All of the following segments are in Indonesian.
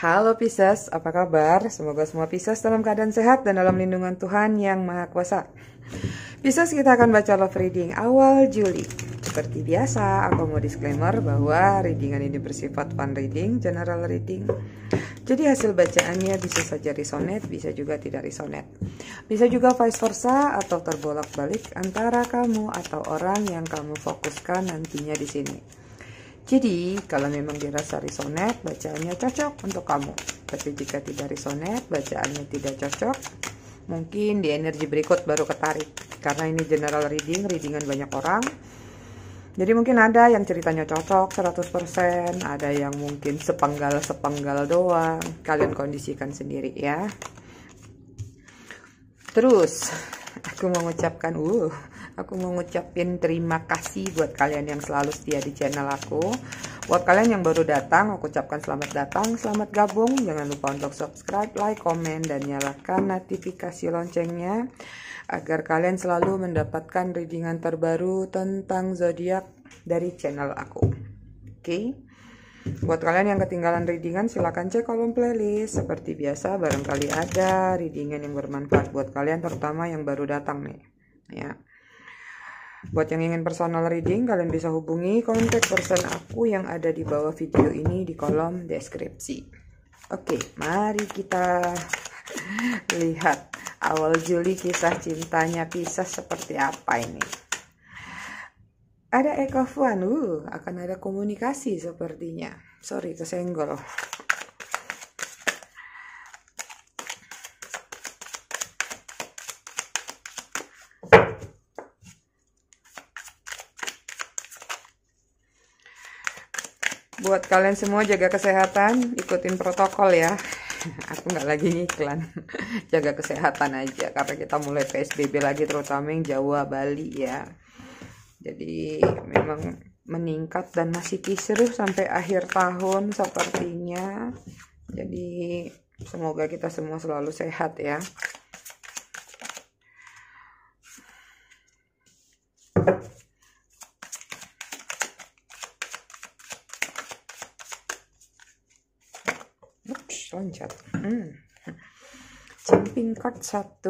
Halo Pisces, apa kabar? Semoga semua Pisces dalam keadaan sehat dan dalam lindungan Tuhan yang Maha Kuasa. Pisces, kita akan baca love reading awal Juli. Seperti biasa, aku mau disclaimer bahwa readingan ini bersifat fun reading, general reading. Jadi hasil bacaannya bisa saja resonate, bisa juga tidak resonate. Bisa juga vice versa atau terbolak-balik antara kamu atau orang yang kamu fokuskan nantinya di sini. Jadi, kalau memang dirasa risonet, bacaannya cocok untuk kamu. Tapi jika tidak risonet, bacaannya tidak cocok, mungkin di energi berikut baru ketarik. Karena ini general reading, readingan banyak orang. Jadi mungkin ada yang ceritanya cocok 100%, ada yang mungkin sepenggal-sepenggal doang. Kalian kondisikan sendiri ya. Terus, aku mengucapkan, uh, Aku mau terima kasih buat kalian yang selalu setia di channel aku. Buat kalian yang baru datang, aku ucapkan selamat datang, selamat gabung. Jangan lupa untuk subscribe, like, komen, dan nyalakan notifikasi loncengnya. Agar kalian selalu mendapatkan readingan terbaru tentang zodiak dari channel aku. Oke. Okay? Buat kalian yang ketinggalan readingan silahkan cek kolom playlist Seperti biasa barangkali ada readingan yang bermanfaat buat kalian terutama yang baru datang nih ya. Buat yang ingin personal reading, kalian bisa hubungi kontak person aku yang ada di bawah video ini di kolom deskripsi. Oke, mari kita lihat awal Juli kisah cintanya Pisces seperti apa ini. Ada Eko Fuan, uh, akan ada komunikasi sepertinya. Sorry, tersenggol. buat kalian semua jaga kesehatan ikutin protokol ya aku nggak lagi iklan jaga kesehatan aja karena kita mulai PSBB lagi terutama yang Jawa Bali ya jadi memang meningkat dan masih kisruh sampai akhir tahun sepertinya jadi semoga kita semua selalu sehat ya Mm-hmm. Jumping card 1.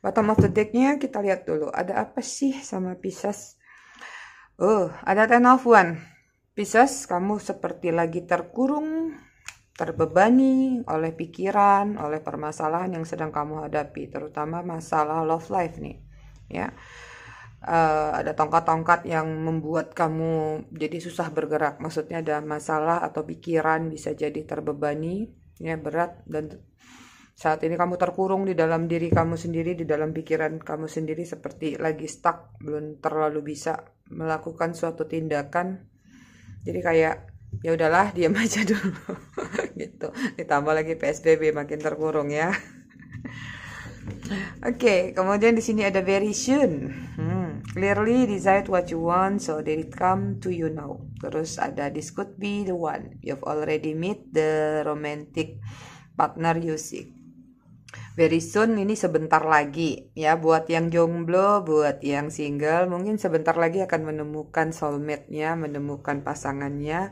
Bottom of the decknya kita lihat dulu. Ada apa sih sama Pisces? Oh, ada Ten of One. Pisces, kamu seperti lagi terkurung, terbebani oleh pikiran, oleh permasalahan yang sedang kamu hadapi, terutama masalah love life nih. Ya. Uh, ada tongkat-tongkat yang membuat kamu jadi susah bergerak. Maksudnya ada masalah atau pikiran bisa jadi terbebani ya berat dan saat ini kamu terkurung di dalam diri kamu sendiri, di dalam pikiran kamu sendiri seperti lagi stuck, belum terlalu bisa melakukan suatu tindakan. Jadi kayak ya udahlah diam aja dulu gitu. Ditambah lagi PSBB makin terkurung ya. Oke, okay, kemudian di sini ada very soon. Hmm Clearly decide what you want so that it come to you now. Terus ada this could be the one. You've already meet the romantic partner you seek. Very soon ini sebentar lagi ya buat yang jomblo, buat yang single mungkin sebentar lagi akan menemukan soulmate-nya, menemukan pasangannya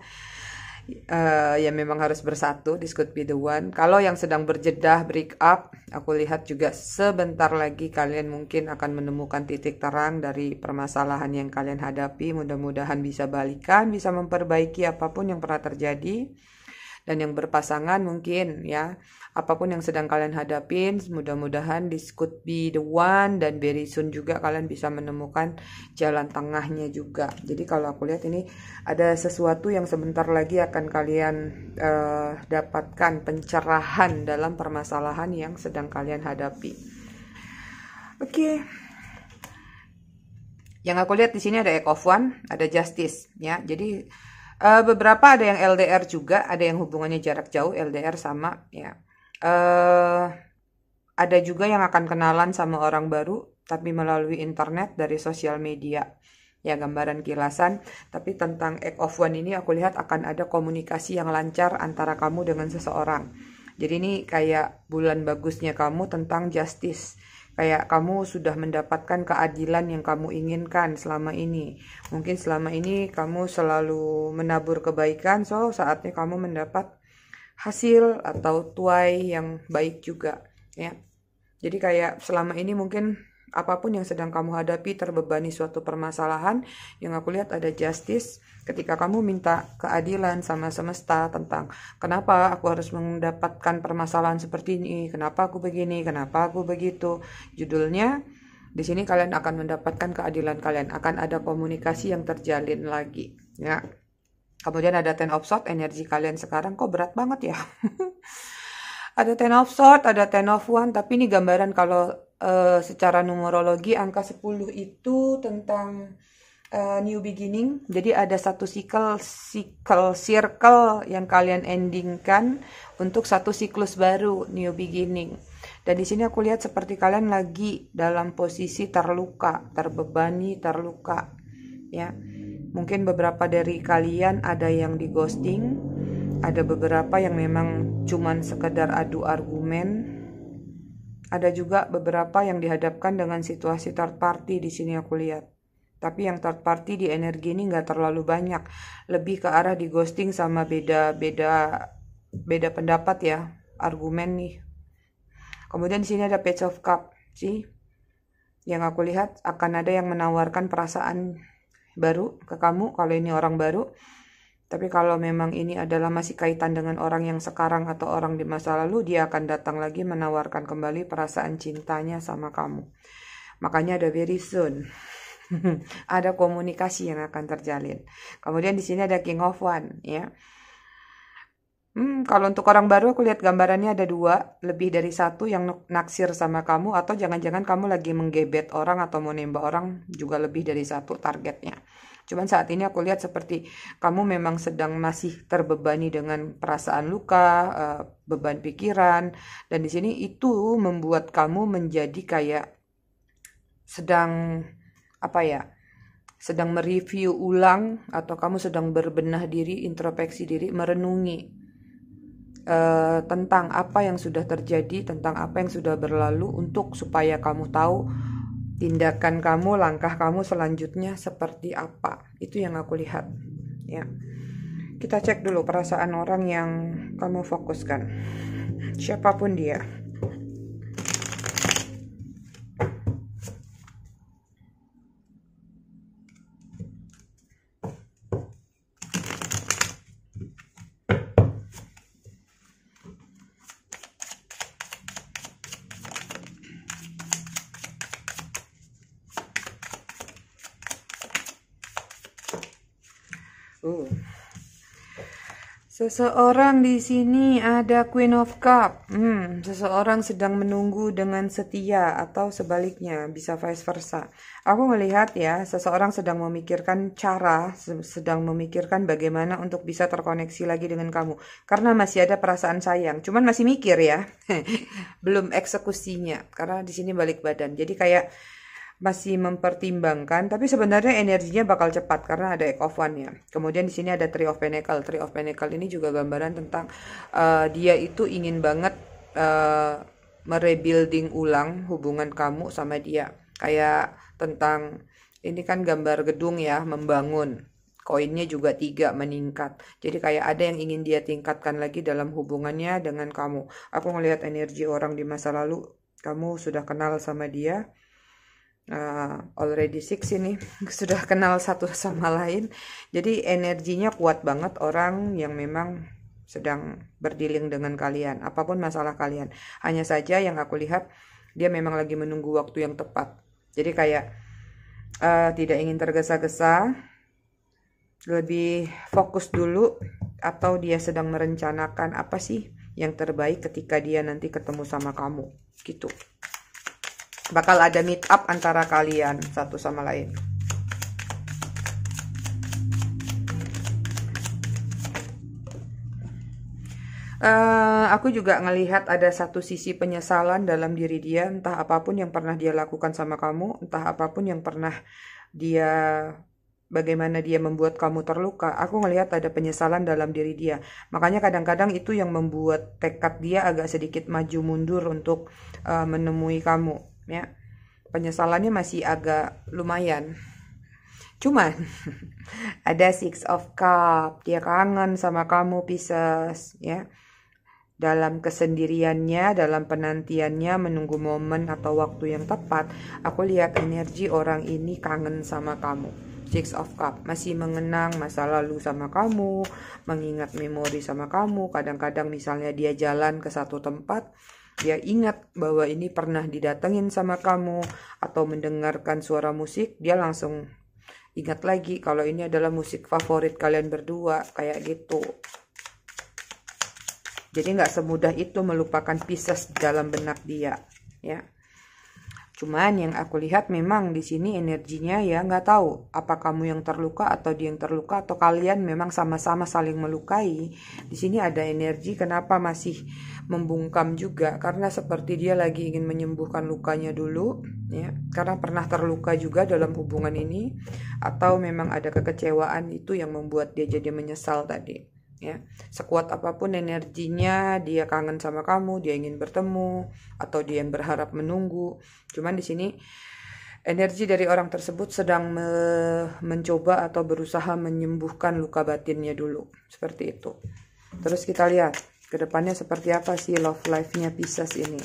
uh, ya memang harus bersatu this could be the one kalau yang sedang berjedah break up aku lihat juga sebentar lagi kalian mungkin akan menemukan titik terang dari permasalahan yang kalian hadapi mudah-mudahan bisa balikan bisa memperbaiki apapun yang pernah terjadi dan yang berpasangan mungkin ya apapun yang sedang kalian hadapin mudah-mudahan this could be the one dan very soon juga kalian bisa menemukan jalan tengahnya juga jadi kalau aku lihat ini ada sesuatu yang sebentar lagi akan kalian uh, dapatkan pencerahan dalam permasalahan yang sedang kalian hadapi oke okay. Yang aku lihat di sini ada Egg One, ada Justice, ya. Jadi Uh, beberapa ada yang LDR juga, ada yang hubungannya jarak jauh, LDR sama ya. Uh, ada juga yang akan kenalan sama orang baru tapi melalui internet dari sosial media. Ya gambaran kilasan, tapi tentang act of one ini aku lihat akan ada komunikasi yang lancar antara kamu dengan seseorang. Jadi ini kayak bulan bagusnya kamu tentang justice kayak kamu sudah mendapatkan keadilan yang kamu inginkan selama ini. Mungkin selama ini kamu selalu menabur kebaikan, so saatnya kamu mendapat hasil atau tuai yang baik juga, ya. Jadi kayak selama ini mungkin apapun yang sedang kamu hadapi terbebani suatu permasalahan, yang aku lihat ada justice ketika kamu minta keadilan sama semesta tentang kenapa aku harus mendapatkan permasalahan seperti ini, kenapa aku begini, kenapa aku begitu. Judulnya di sini kalian akan mendapatkan keadilan kalian, akan ada komunikasi yang terjalin lagi, ya. Kemudian ada ten of sword, energi kalian sekarang kok berat banget ya. ada ten of sword, ada ten of one, tapi ini gambaran kalau uh, secara numerologi angka 10 itu tentang uh, new beginning. Jadi ada satu sikel sikel circle yang kalian endingkan untuk satu siklus baru new beginning. Dan di sini aku lihat seperti kalian lagi dalam posisi terluka, terbebani, terluka. Ya. Mungkin beberapa dari kalian ada yang di ghosting, ada beberapa yang memang cuman sekedar adu argumen. Ada juga beberapa yang dihadapkan dengan situasi third party di sini aku lihat tapi yang third party di energi ini nggak terlalu banyak lebih ke arah di ghosting sama beda beda beda pendapat ya argumen nih kemudian di sini ada page of cup sih yang aku lihat akan ada yang menawarkan perasaan baru ke kamu kalau ini orang baru tapi kalau memang ini adalah masih kaitan dengan orang yang sekarang atau orang di masa lalu dia akan datang lagi menawarkan kembali perasaan cintanya sama kamu makanya ada very soon ada komunikasi yang akan terjalin. Kemudian di sini ada King of One, ya. Hmm, kalau untuk orang baru aku lihat gambarannya ada dua, lebih dari satu yang naksir sama kamu atau jangan-jangan kamu lagi menggebet orang atau mau nembak orang juga lebih dari satu targetnya. Cuman saat ini aku lihat seperti kamu memang sedang masih terbebani dengan perasaan luka, eh, beban pikiran, dan di sini itu membuat kamu menjadi kayak sedang apa ya sedang mereview ulang atau kamu sedang berbenah diri, introspeksi diri, merenungi uh, tentang apa yang sudah terjadi, tentang apa yang sudah berlalu untuk supaya kamu tahu tindakan kamu, langkah kamu selanjutnya seperti apa. Itu yang aku lihat. Ya. Kita cek dulu perasaan orang yang kamu fokuskan. Siapapun dia. Seseorang di sini ada Queen of Cup. Hmm, seseorang sedang menunggu dengan setia atau sebaliknya, bisa vice versa. Aku melihat ya, seseorang sedang memikirkan cara, sedang memikirkan bagaimana untuk bisa terkoneksi lagi dengan kamu. Karena masih ada perasaan sayang, cuman masih mikir ya. Belum eksekusinya, karena di sini balik badan. Jadi kayak masih mempertimbangkan, tapi sebenarnya energinya bakal cepat karena ada Egg of One ya. Kemudian di sini ada Three of Pentacle. Three of Pentacle ini juga gambaran tentang uh, dia itu ingin banget uh, merebuilding ulang hubungan kamu sama dia. Kayak tentang ini kan gambar gedung ya, membangun. Koinnya juga tiga meningkat. Jadi kayak ada yang ingin dia tingkatkan lagi dalam hubungannya dengan kamu. Aku melihat energi orang di masa lalu, kamu sudah kenal sama dia uh, already six ini sudah kenal satu sama lain jadi energinya kuat banget orang yang memang sedang berdiling dengan kalian apapun masalah kalian hanya saja yang aku lihat dia memang lagi menunggu waktu yang tepat jadi kayak uh, tidak ingin tergesa-gesa lebih fokus dulu atau dia sedang merencanakan apa sih yang terbaik ketika dia nanti ketemu sama kamu gitu bakal ada meet up antara kalian satu sama lain Uh, aku juga ngelihat ada satu sisi penyesalan dalam diri dia, entah apapun yang pernah dia lakukan sama kamu, entah apapun yang pernah dia bagaimana dia membuat kamu terluka. Aku ngelihat ada penyesalan dalam diri dia. Makanya kadang-kadang itu yang membuat tekad dia agak sedikit maju mundur untuk uh, menemui kamu ya penyesalannya masih agak lumayan cuman ada six of cup dia kangen sama kamu Pisces ya dalam kesendiriannya, dalam penantiannya menunggu momen atau waktu yang tepat, aku lihat energi orang ini kangen sama kamu. Six of Cup masih mengenang masa lalu sama kamu, mengingat memori sama kamu. Kadang-kadang misalnya dia jalan ke satu tempat, dia ingat bahwa ini pernah didatengin sama kamu atau mendengarkan suara musik, dia langsung ingat lagi kalau ini adalah musik favorit kalian berdua, kayak gitu. Jadi nggak semudah itu melupakan Pisces dalam benak dia, ya. Cuman yang aku lihat memang di sini energinya ya nggak tahu apa kamu yang terluka atau dia yang terluka atau kalian memang sama-sama saling melukai. Di sini ada energi kenapa masih membungkam juga karena seperti dia lagi ingin menyembuhkan lukanya dulu ya karena pernah terluka juga dalam hubungan ini atau memang ada kekecewaan itu yang membuat dia jadi menyesal tadi ya sekuat apapun energinya dia kangen sama kamu dia ingin bertemu atau dia yang berharap menunggu cuman di sini energi dari orang tersebut sedang me mencoba atau berusaha menyembuhkan luka batinnya dulu seperti itu terus kita lihat kedepannya seperti apa sih love life-nya Pisces ini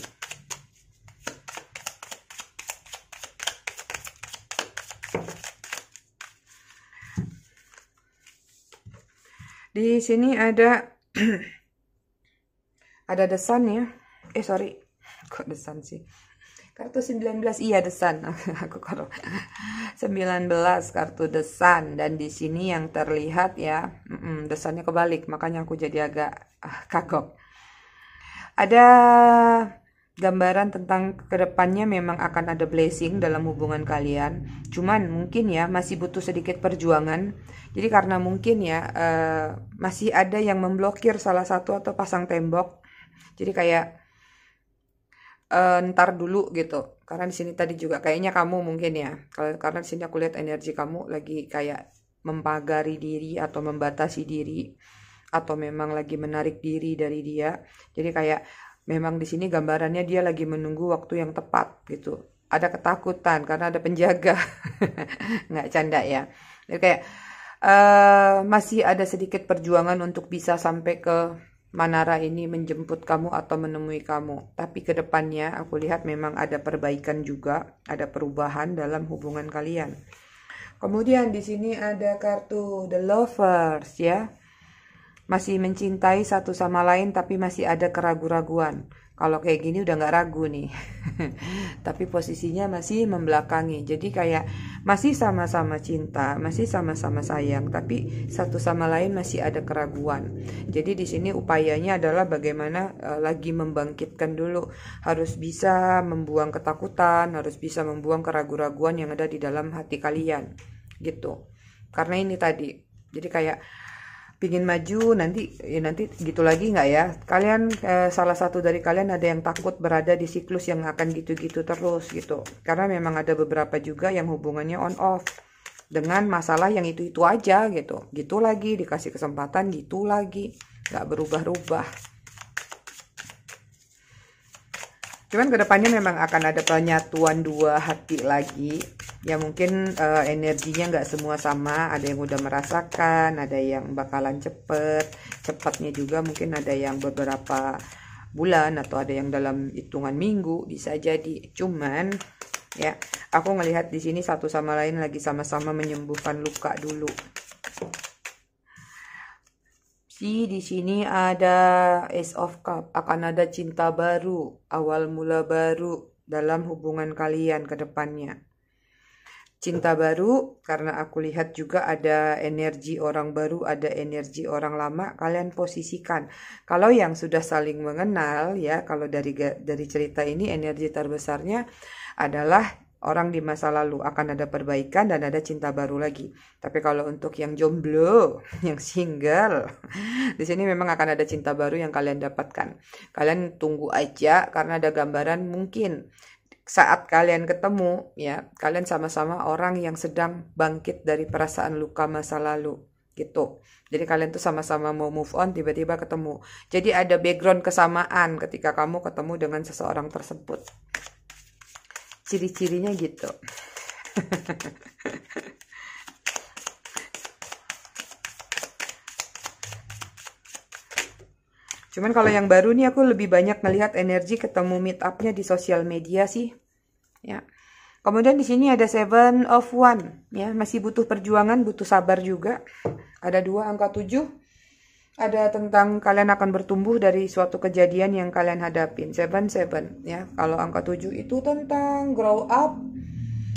Di sini ada ada desan ya. Eh sorry, kok desan sih? Kartu 19 iya desan. Aku kalau 19 kartu desan dan di sini yang terlihat ya, desannya kebalik, makanya aku jadi agak ah, kagok. Ada gambaran tentang kedepannya memang akan ada blessing dalam hubungan kalian. Cuman mungkin ya masih butuh sedikit perjuangan. Jadi karena mungkin ya uh, masih ada yang memblokir salah satu atau pasang tembok. Jadi kayak uh, ntar dulu gitu. Karena di sini tadi juga kayaknya kamu mungkin ya. Kalau karena di sini aku lihat energi kamu lagi kayak mempagari diri atau membatasi diri atau memang lagi menarik diri dari dia. Jadi kayak memang di sini gambarannya dia lagi menunggu waktu yang tepat gitu. Ada ketakutan karena ada penjaga. Nggak canda ya. Jadi kayak uh, masih ada sedikit perjuangan untuk bisa sampai ke Manara ini menjemput kamu atau menemui kamu. Tapi ke depannya aku lihat memang ada perbaikan juga, ada perubahan dalam hubungan kalian. Kemudian di sini ada kartu The Lovers ya masih mencintai satu sama lain tapi masih ada keraguan-raguan. Kalau kayak gini udah nggak ragu nih. tapi posisinya masih membelakangi. Jadi kayak masih sama-sama cinta, masih sama-sama sayang, tapi satu sama lain masih ada keraguan. Jadi di sini upayanya adalah bagaimana e, lagi membangkitkan dulu harus bisa membuang ketakutan, harus bisa membuang keraguan-raguan yang ada di dalam hati kalian. Gitu. Karena ini tadi. Jadi kayak pingin maju nanti ya nanti gitu lagi nggak ya kalian eh, salah satu dari kalian ada yang takut berada di siklus yang akan gitu-gitu terus gitu karena memang ada beberapa juga yang hubungannya on off dengan masalah yang itu itu aja gitu gitu lagi dikasih kesempatan gitu lagi nggak berubah-ubah cuman kedepannya memang akan ada penyatuan dua hati lagi ya mungkin uh, energinya nggak semua sama ada yang udah merasakan ada yang bakalan cepet cepatnya juga mungkin ada yang beberapa bulan atau ada yang dalam hitungan minggu bisa jadi cuman ya aku ngelihat di sini satu sama lain lagi sama-sama menyembuhkan luka dulu si di sini ada Ace of Cup akan ada cinta baru awal mula baru dalam hubungan kalian ke depannya cinta baru karena aku lihat juga ada energi orang baru, ada energi orang lama, kalian posisikan. Kalau yang sudah saling mengenal ya, kalau dari dari cerita ini energi terbesarnya adalah orang di masa lalu akan ada perbaikan dan ada cinta baru lagi. Tapi kalau untuk yang jomblo, yang single, di sini memang akan ada cinta baru yang kalian dapatkan. Kalian tunggu aja karena ada gambaran mungkin saat kalian ketemu ya kalian sama-sama orang yang sedang bangkit dari perasaan luka masa lalu gitu jadi kalian tuh sama-sama mau move on tiba-tiba ketemu jadi ada background kesamaan ketika kamu ketemu dengan seseorang tersebut ciri-cirinya gitu Cuman kalau yang baru nih aku lebih banyak melihat energi ketemu meet upnya di sosial media sih. Ya. Kemudian di sini ada seven of one. Ya, masih butuh perjuangan, butuh sabar juga. Ada dua angka tujuh. Ada tentang kalian akan bertumbuh dari suatu kejadian yang kalian hadapin. Seven, seven. Ya, kalau angka tujuh itu tentang grow up,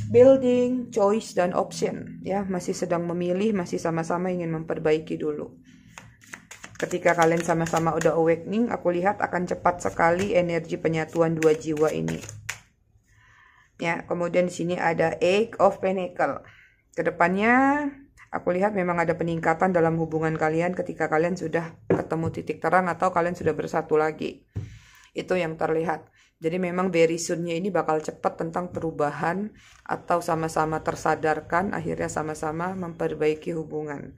building, choice, dan option. Ya, masih sedang memilih, masih sama-sama ingin memperbaiki dulu ketika kalian sama-sama udah awakening, aku lihat akan cepat sekali energi penyatuan dua jiwa ini. Ya, kemudian di sini ada Eight of Pentacle. Kedepannya, aku lihat memang ada peningkatan dalam hubungan kalian ketika kalian sudah ketemu titik terang atau kalian sudah bersatu lagi. Itu yang terlihat. Jadi memang very soon ini bakal cepat tentang perubahan atau sama-sama tersadarkan, akhirnya sama-sama memperbaiki hubungan.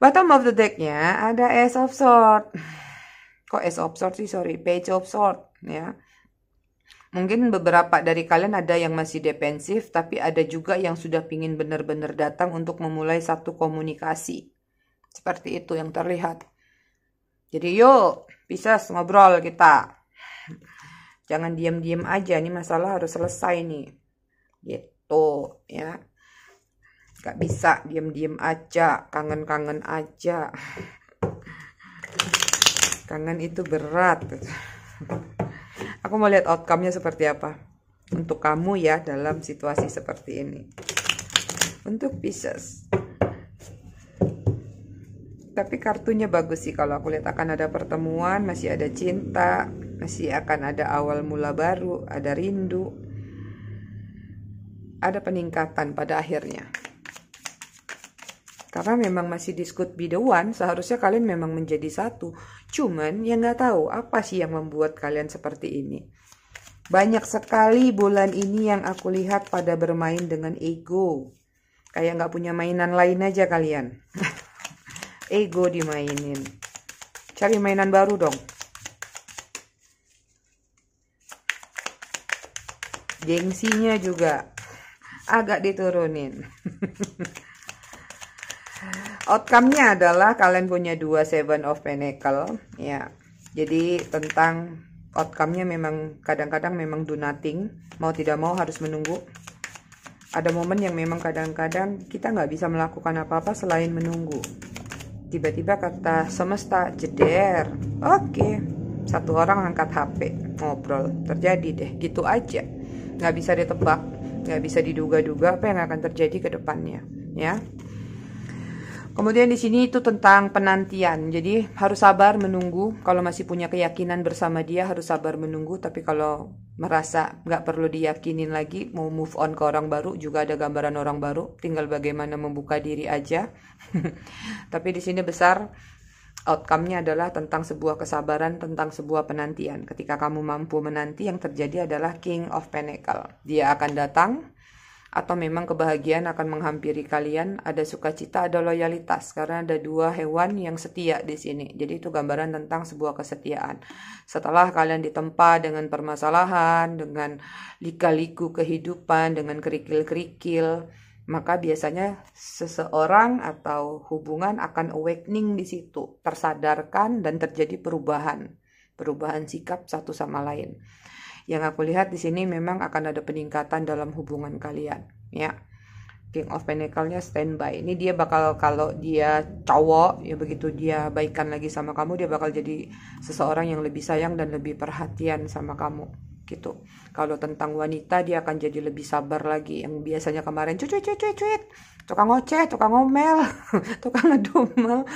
Bottom of the decknya ada Ace of Sword. Kok Ace of Sword sih? Sorry, Page of Sword ya. Mungkin beberapa dari kalian ada yang masih defensif, tapi ada juga yang sudah pingin benar-benar datang untuk memulai satu komunikasi. Seperti itu yang terlihat. Jadi yuk, bisa ngobrol kita. Jangan diam-diam aja, ini masalah harus selesai nih. Gitu ya. Gak bisa diem-diem aja, kangen-kangen aja. Kangen itu berat. Aku mau lihat outcome-nya seperti apa. Untuk kamu ya dalam situasi seperti ini. Untuk Pisces. Tapi kartunya bagus sih kalau aku lihat akan ada pertemuan, masih ada cinta, masih akan ada awal mula baru, ada rindu, ada peningkatan pada akhirnya karena memang masih diskut be the one seharusnya kalian memang menjadi satu cuman yang nggak tahu apa sih yang membuat kalian seperti ini banyak sekali bulan ini yang aku lihat pada bermain dengan ego kayak nggak punya mainan lain aja kalian ego dimainin cari mainan baru dong gengsinya juga agak diturunin outcome-nya adalah kalian punya dua seven of pentacle ya jadi tentang outcome-nya memang kadang-kadang memang do nothing mau tidak mau harus menunggu ada momen yang memang kadang-kadang kita nggak bisa melakukan apa-apa selain menunggu tiba-tiba kata semesta jeder oke satu orang angkat HP ngobrol terjadi deh gitu aja nggak bisa ditebak nggak bisa diduga-duga apa yang akan terjadi ke depannya ya Kemudian di sini itu tentang penantian. Jadi harus sabar menunggu. Kalau masih punya keyakinan bersama dia harus sabar menunggu. Tapi kalau merasa nggak perlu diyakinin lagi, mau move on ke orang baru juga ada gambaran orang baru. Tinggal bagaimana membuka diri aja. Tapi di sini besar outcome-nya adalah tentang sebuah kesabaran, tentang sebuah penantian. Ketika kamu mampu menanti, yang terjadi adalah King of Pentacle. Dia akan datang atau memang kebahagiaan akan menghampiri kalian, ada sukacita, ada loyalitas karena ada dua hewan yang setia di sini. Jadi itu gambaran tentang sebuah kesetiaan. Setelah kalian ditempa dengan permasalahan, dengan lika-liku kehidupan, dengan kerikil-kerikil, maka biasanya seseorang atau hubungan akan awakening di situ, tersadarkan dan terjadi perubahan, perubahan sikap satu sama lain yang aku lihat di sini memang akan ada peningkatan dalam hubungan kalian ya King of Pentacle-nya standby. Ini dia bakal kalau dia cowok ya begitu dia baikan lagi sama kamu dia bakal jadi seseorang yang lebih sayang dan lebih perhatian sama kamu gitu. Kalau tentang wanita dia akan jadi lebih sabar lagi. Yang biasanya kemarin cuit cuit cuit cuit, tukang ngoceh, tukang ngomel, tukang ngedumel.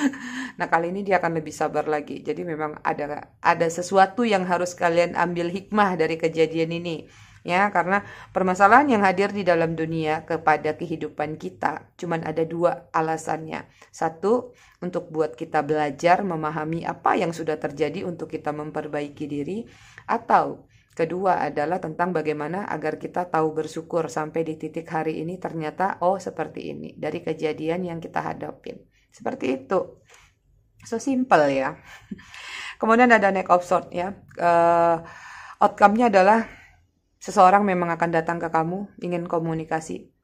Nah, kali ini dia akan lebih sabar lagi. Jadi memang ada ada sesuatu yang harus kalian ambil hikmah dari kejadian ini ya karena permasalahan yang hadir di dalam dunia kepada kehidupan kita cuman ada dua alasannya satu untuk buat kita belajar memahami apa yang sudah terjadi untuk kita memperbaiki diri atau Kedua adalah tentang bagaimana agar kita tahu bersyukur sampai di titik hari ini ternyata oh seperti ini dari kejadian yang kita hadapin. Seperti itu. So simple ya. Kemudian ada neck of sword ya. Uh, outcome-nya adalah seseorang memang akan datang ke kamu ingin komunikasi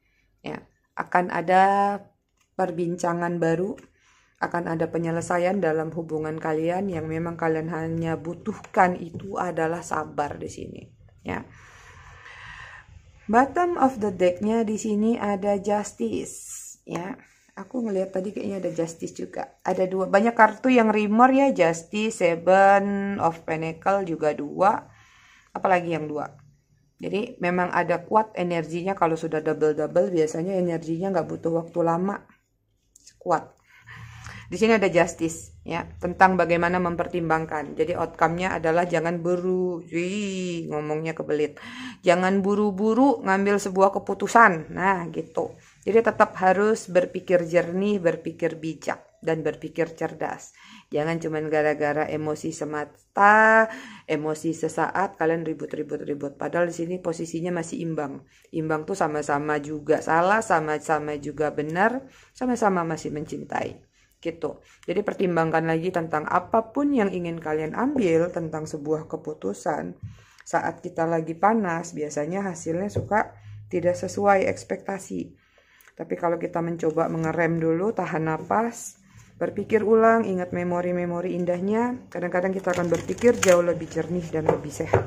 ya. Akan ada perbincangan baru akan ada penyelesaian dalam hubungan kalian yang memang kalian hanya butuhkan itu adalah sabar di sini ya. Bottom of the decknya di sini ada justice ya. Aku ngelihat tadi kayaknya ada justice juga. Ada dua banyak kartu yang rimor ya justice, seven of pentacle juga dua. Apalagi yang dua. Jadi memang ada kuat energinya kalau sudah double double biasanya energinya nggak butuh waktu lama. Kuat di sini ada justice ya tentang bagaimana mempertimbangkan. Jadi outcome-nya adalah jangan buru, wih, ngomongnya kebelit. Jangan buru-buru ngambil sebuah keputusan. Nah, gitu. Jadi tetap harus berpikir jernih, berpikir bijak dan berpikir cerdas. Jangan cuma gara-gara emosi semata, emosi sesaat kalian ribut-ribut-ribut. Padahal di sini posisinya masih imbang. Imbang tuh sama-sama juga salah, sama-sama juga benar, sama-sama masih mencintai gitu. Jadi pertimbangkan lagi tentang apapun yang ingin kalian ambil tentang sebuah keputusan. Saat kita lagi panas, biasanya hasilnya suka tidak sesuai ekspektasi. Tapi kalau kita mencoba mengerem dulu, tahan napas, berpikir ulang, ingat memori-memori indahnya, kadang-kadang kita akan berpikir jauh lebih jernih dan lebih sehat.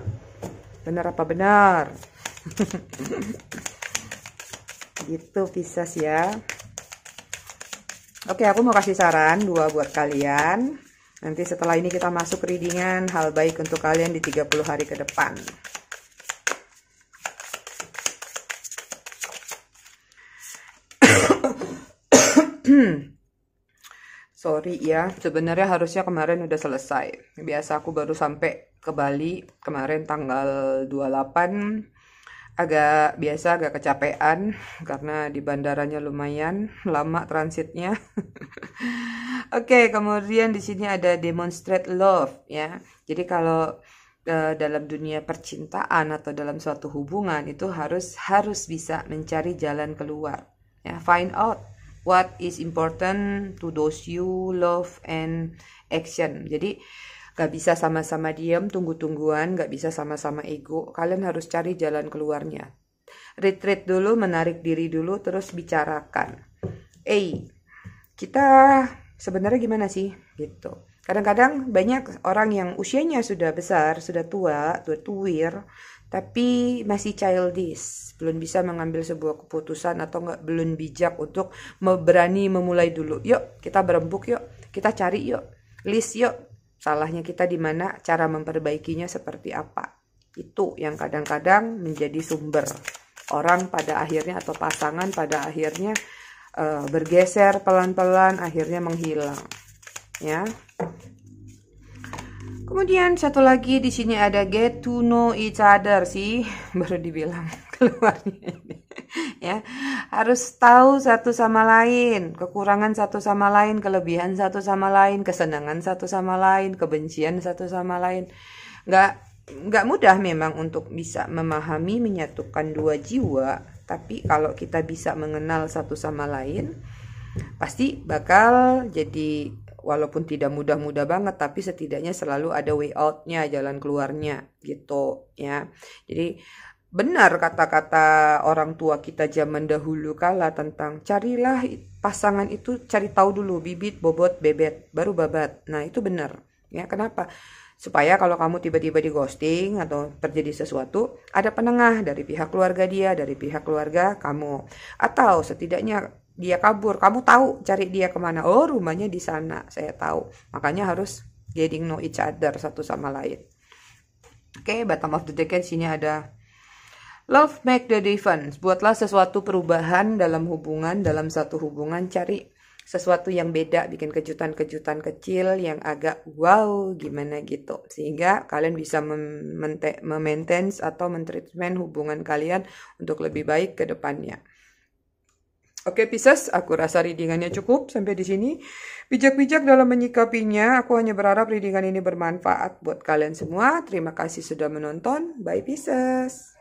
Benar apa benar? gitu Pisces ya. Oke, aku mau kasih saran dua buat kalian. Nanti setelah ini kita masuk readingan hal baik untuk kalian di 30 hari ke depan. Sorry ya, sebenarnya harusnya kemarin udah selesai. Biasa aku baru sampai ke Bali kemarin tanggal 28 agak biasa agak kecapean karena di bandaranya lumayan lama transitnya. Oke, okay, kemudian di sini ada demonstrate love ya. Jadi kalau uh, dalam dunia percintaan atau dalam suatu hubungan itu harus harus bisa mencari jalan keluar ya. Find out what is important to those you love and action. Jadi Gak bisa sama-sama diem, tunggu-tungguan, gak bisa sama-sama ego. Kalian harus cari jalan keluarnya. Retreat dulu, menarik diri dulu, terus bicarakan. Eh, kita sebenarnya gimana sih? Gitu. Kadang-kadang banyak orang yang usianya sudah besar, sudah tua, tua tuir, tapi masih childish, belum bisa mengambil sebuah keputusan atau nggak belum bijak untuk berani memulai dulu. Yuk, kita berembuk yuk, kita cari yuk, list yuk, Salahnya kita di mana, cara memperbaikinya seperti apa. Itu yang kadang-kadang menjadi sumber orang pada akhirnya atau pasangan pada akhirnya e, bergeser pelan-pelan akhirnya menghilang. Ya. Kemudian satu lagi di sini ada get to know each other sih baru dibilang keluarnya ini. ya harus tahu satu sama lain kekurangan satu sama lain kelebihan satu sama lain kesenangan satu sama lain kebencian satu sama lain nggak nggak mudah memang untuk bisa memahami menyatukan dua jiwa tapi kalau kita bisa mengenal satu sama lain pasti bakal jadi walaupun tidak mudah-mudah banget tapi setidaknya selalu ada way outnya jalan keluarnya gitu ya jadi benar kata-kata orang tua kita zaman dahulu kala tentang carilah pasangan itu cari tahu dulu bibit, bobot, bebet, baru babat. Nah, itu benar. Ya, kenapa? Supaya kalau kamu tiba-tiba di ghosting atau terjadi sesuatu, ada penengah dari pihak keluarga dia, dari pihak keluarga kamu. Atau setidaknya dia kabur, kamu tahu cari dia kemana. Oh, rumahnya di sana, saya tahu. Makanya harus getting know each other satu sama lain. Oke, okay, bottom of the decade sini ada Love make the difference. Buatlah sesuatu perubahan dalam hubungan, dalam satu hubungan. Cari sesuatu yang beda, bikin kejutan-kejutan kecil yang agak wow gimana gitu. Sehingga kalian bisa memaintain atau mentreatment hubungan kalian untuk lebih baik ke depannya. Oke okay, Pisces, aku rasa readingannya cukup sampai di sini. Bijak-bijak dalam menyikapinya, aku hanya berharap readingan ini bermanfaat buat kalian semua. Terima kasih sudah menonton. Bye Pisces.